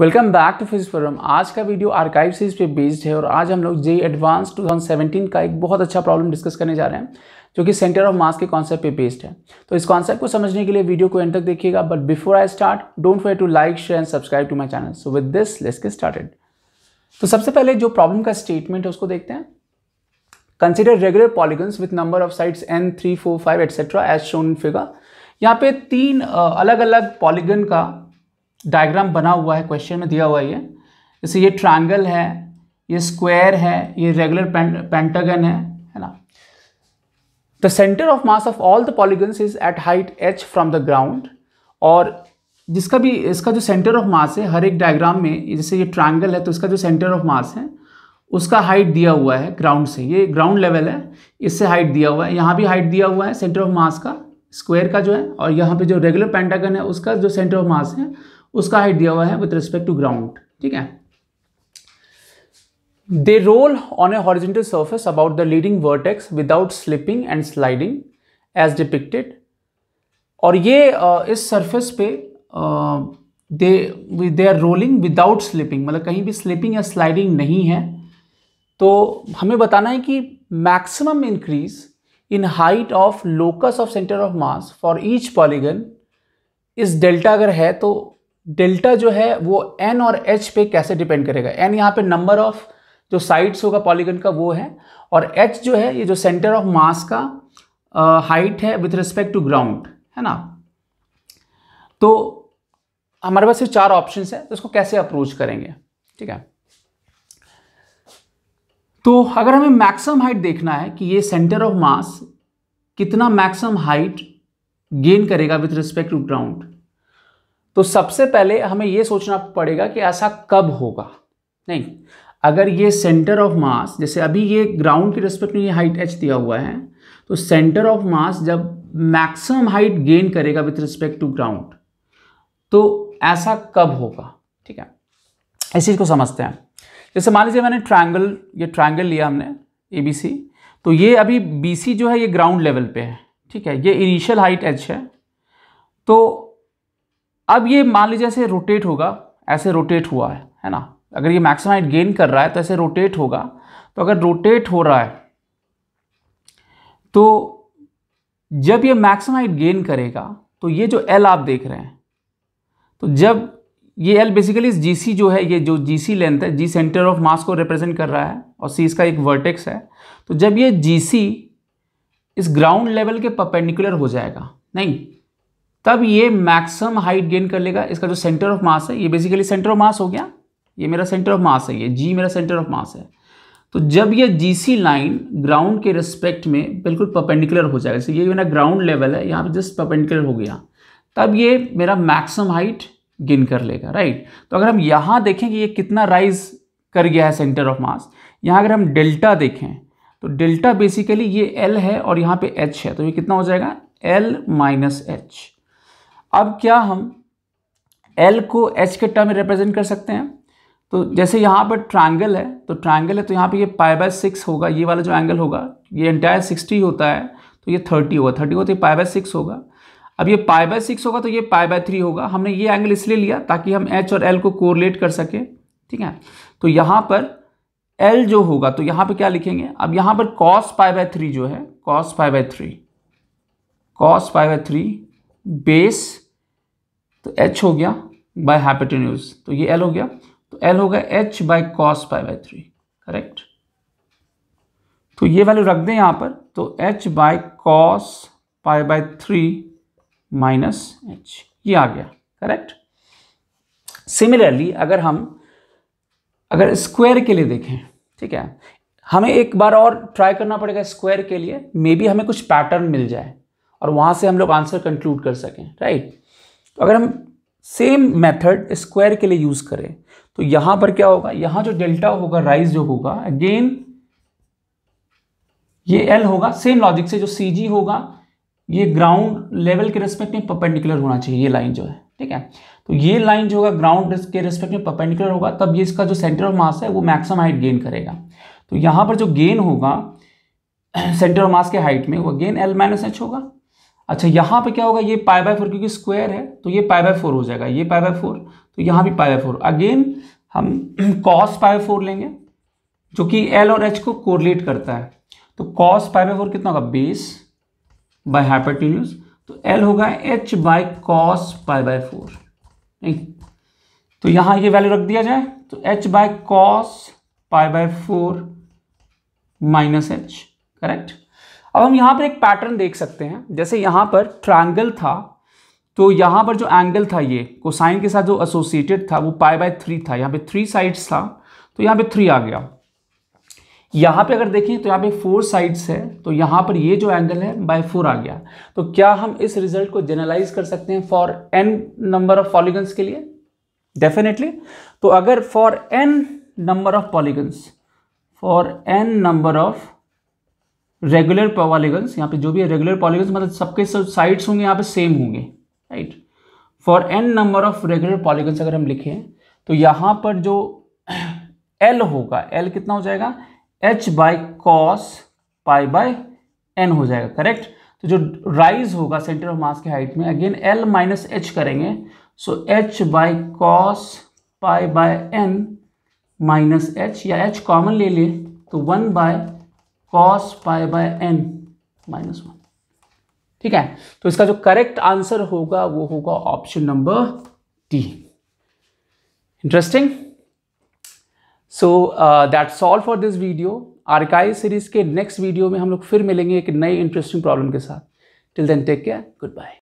welcome back to physics forum आज का video archive series पे बेस्ड है और आज हम लोग जे एडवांस 2017 का एक बहुत अच्छा प्रॉब्लम डिस्कस करने जा रहे हैं जो कि सेंटर ऑफ मास के कॉन्सेप्ट पे बेस्ड है तो इस कॉन्सेप्ट को समझने के लिए वीडियो को एंड तक देखिएगा but before I start don't wait to like share and subscribe to my channel so with this let's get started तो सबसे पहले जो प्रॉब्लम का स्टेटमेंट है उसको देखते हैं consider regular polygons with number of sides n three four five etcetera as shown in figure यहाँ पे तीन अलग अलग पॉलीगन का डायग्राम बना हुआ है क्वेश्चन में दिया हुआ ये जैसे ये ट्रायंगल है ये स्क्वायर है ये रेगुलर पेंटागन है है ना the centre of mass of all the polygons is at height h from the ground और जिसका भी इसका जो सेंटर ऑफ मास है हर एक डायग्राम में जैसे ये ट्रायंगल है तो इसका जो सेंटर ऑफ मास है उसका हाइट दिया हुआ है ग्राउंड से ये ग्राउंड लेवल है इससे हाइट दिया हुआ है यहाँ भी हाइट दिया हुआ है सेंटर ऑफ मास का स्क्वायर का जो है और यहाँ पे जो रेगुलर पेंटागन है उसका जो सेंटर ऑफ मास है उसका हाइट दिया हुआ है विथ रिस्पेक्ट टू ग्राउंड ठीक है they roll on a horizontal surface about the leading vertex without slipping and sliding as depicted और ये आ, इस सर्फेस पे they they are rolling without slipping मतलब कहीं भी स्लिपिंग या स्लाइडिंग नहीं है तो हमें बताना है कि maximum increase in height of locus of centre of mass for each polygon is delta अगर है तो डेल्टा जो है वो एन और एच पे कैसे डिपेंड करेगा एन यहाँ पे नंबर ऑफ जो साइड्स होगा पॉलीगन का वो है और एच जो है ये जो सेंटर ऑफ मास का हाइट है विथ रिस्पेक्ट टू ग्राउंड है ना तो हमारे पास सिर्फ चार ऑप्शन है तो इसको कैसे अप्रोच करेंगे ठीक है तो अगर हमें मैक्सिमम हाइट देखना है कि ये सेंटर ऑफ मास कितना मैक्सिमम हाइट गेन करेगा विथ रिस्पेक्ट टू ग्राउंड तो सबसे पहले हमें यह सोचना पड़ेगा कि ऐसा कब होगा नहीं अगर ये सेंटर ऑफ मास जैसे अभी ये ग्राउंड की रिस्पेक्ट में ये हाइट एच दिया हुआ है तो सेंटर ऑफ मास जब मैक्सिमम हाइट गेन करेगा विथ रिस्पेक्ट टू ग्राउंड तो ऐसा कब होगा ठीक है इस चीज़ को समझते हैं जैसे मान लीजिए मैंने ट्रायंगल ये ट्रायंगल लिया हमने ए बी सी तो ये अभी बी सी जो है ये ग्राउंड लेवल पे है ठीक है ये इनिशियल हाइट एच है तो अब ये मान लीजिए ऐसे रोटेट होगा ऐसे रोटेट हुआ है है ना अगर ये मैक्सिमम हाइट गेन कर रहा है तो ऐसे रोटेट होगा तो अगर रोटेट हो रहा है तो जब ये मैक्सिमम हाइट गेन करेगा तो ये जो एल आप देख रहे हैं तो जब ये एल बेसिकली जी सी जो है ये जो जी सी लेंथ है जी सेंटर ऑफ मास को रिप्रेजेंट कर रहा है और सी इसका एक वर्टेक्स है तो जब ये जी सी इस ग्राउंड लेवल के परपेंडिकुलर हो जाएगा नहीं तब ये मैक्सिमम हाइट गेन कर लेगा इसका जो सेंटर ऑफ मास है ये बेसिकली सेंटर ऑफ मास हो गया ये मेरा सेंटर ऑफ मास है ये जी मेरा सेंटर ऑफ मास है तो जब ये जीसी लाइन ग्राउंड के रिस्पेक्ट में बिल्कुल पर्पेंडिकुलर हो जाएगा जैसे ये मेरा ग्राउंड लेवल है यहाँ पर जस्ट पर्पेंडिकुलर हो गया तब ये मेरा मैक्सिमम हाइट गेन कर लेगा राइट तो अगर हम यहाँ देखें कि ये कितना राइज कर गया है सेंटर ऑफ मास यहाँ अगर हम डेल्टा देखें तो डेल्टा बेसिकली ये एल है और यहाँ पर एच है तो ये कितना हो जाएगा एल माइनस एच अब क्या हम एल को एच के टर्म में रिप्रेजेंट कर सकते हैं तो जैसे यहाँ पर ट्रायंगल है तो ट्रायंगल है तो यहाँ पे ये पाई बाय सिक्स होगा ये वाला जो एंगल होगा ये एंटायर सिक्सटी होता है तो ये थर्टी होगा थर्टी होगा तो ये पाई बाय सिक्स होगा अब ये पाई बाय सिक्स होगा तो ये पाई बाय थ्री होगा हमने ये एंगल इसलिए लिया ताकि हम एच और एल को कोरिलेट कर सकें ठीक है तो यहाँ पर एल जो होगा तो यहाँ पर क्या लिखेंगे अब यहाँ पर कॉस पाई बाय थ्री जो है cos pi by three cos pi by three base तो एच हो गया बाय हैपेटेन्यूज तो ये एल हो गया तो एल होगा h by cos pi by three correct तो ये वैल्यू रख दें यहाँ पर तो h by cos pi by three minus h ये आ गया करेक्ट सिमिलरली अगर हम अगर स्क्वायर के लिए देखें ठीक है हमें एक बार और ट्राई करना पड़ेगा स्क्वायर के लिए मे बी हमें कुछ पैटर्न मिल जाए और वहाँ से हम लोग आंसर कंक्लूड कर सकें राइट तो अगर हम सेम मेथड स्क्वायर के लिए यूज़ करें तो यहाँ पर क्या होगा यहाँ जो डेल्टा होगा राइज जो होगा अगेन ये एल होगा सेम लॉजिक से जो सी जी होगा ये ग्राउंड लेवल के रिस्पेक्ट में परपेंडिकुलर होना चाहिए ये लाइन जो है ठीक है तो ये लाइन जो होगा ग्राउंड के रिस्पेक्ट में परपेंडिकुलर होगा तब ये इसका जो सेंटर ऑफ मास है वो मैक्सिमम हाइट गेन करेगा तो यहाँ पर जो गेन होगा सेंटर ऑफ मास के हाइट में वो गेन एल माइनस एच होगा अच्छा यहाँ पे क्या होगा ये पाई बाय फोर क्योंकि स्क्वायर है तो ये पाई बाय फोर हो जाएगा ये पाई बाय फोर तो यहाँ भी पाई बाय फोर अगेन हम कॉस पाई बाय फोर लेंगे जो कि एल और एच को कोरिलेट करता है तो कॉस पाई बाय फोर कितना होगा बेस बाय हाइपरटेन्यूज तो एल होगा h by cos pi by four तो यहाँ ये वैल्यू रख दिया जाए तो h by cos pi by four minus h correct अब हम यहाँ पर एक पैटर्न देख सकते हैं जैसे यहाँ पर ट्रायंगल था तो यहाँ पर जो एंगल था ये कोसाइन के साथ जो एसोसिएटेड था वो पाई बाय थ्री था यहाँ पे थ्री साइड्स था तो यहाँ पे थ्री आ गया यहाँ पे अगर देखें तो यहाँ पे फोर साइड्स है तो यहाँ पर ये जो एंगल है बाय फोर आ गया तो क्या हम इस रिजल्ट को जनरलाइज कर सकते हैं for n number of polygons के लिए डेफिनेटली तो अगर for n number of polygons for n number of regular polygons यहाँ पे जो भी है रेगुलर पॉलीगन्स मतलब सबके सब साइड्स होंगे यहाँ पे सेम होंगे right for n number of regular polygons अगर हम लिखें तो यहाँ पर जो एल होगा एल कितना हो जाएगा h by cos pi by n हो जाएगा करेक्ट तो जो राइज होगा सेंटर ऑफ मास के हाइट में अगेन एल माइनस एच करेंगे so h by cos pi by n minus h या एच कॉमन ले लें तो one by cos pi by n minus one ठीक है तो इसका जो करेक्ट आंसर होगा वो होगा option number D interesting so that solve for this video आरकाई सीरीज के नेक्स्ट वीडियो में हम लोग फिर मिलेंगे एक नई इंटरेस्टिंग प्रॉब्लम के साथ till then take care good bye